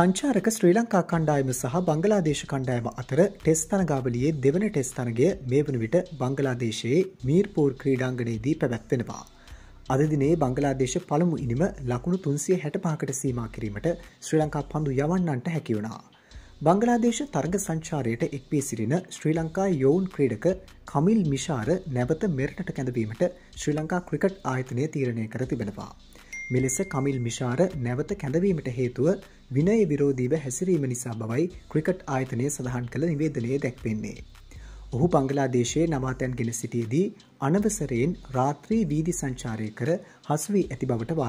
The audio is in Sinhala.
සංචාරක ශ්‍රී ලංකා කණ්ඩායම සහ බංගලාදේශ කණ්ඩායම අතර ටෙස් තනගාවලියේ දෙවන ටෙස් තනගය මේ වන විට බංගලාදේශයේ මීර්පූර් ක්‍රීඩාංගනයේදී පැවැත්වෙනවා. අදදිනේ බංගලාදේශ පළමු ඉනිම ලකුණු තුන්සිය හැට පාකට සීමා කිරීමට ශ්‍රී ලංකා පඳු යවන්නන්ට හැකිවුණා. බංගලාදේශ තර්ග සංචාරයට එක්පී සිරින ශ්‍රී ලංකා යෝවන් ක්‍රීඩක කමිල් මිශාර නැවත මෙරටට කැඳවීමට ශ්‍රී ලංකා ක්‍රිකට් ආයතනය තීරණය කර තිබෙනවා. මෙලෙස කමිල් මිශාර නැවත කැඳවීමට හේතුව විනය විරෝධීව හැසිරීම නිසා බවයි ක්‍රිකට් ආයතනය සඳහන් කළ නිවේදනය දැක්වෙන්නේ. ඔහු පංගලාදේශයේ නවාතැන් ගෙන සිටියදී අනවසරයෙන් රාත්‍රී වීදි සංචාරය කර හසුවී ඇති බවට වාර්තා.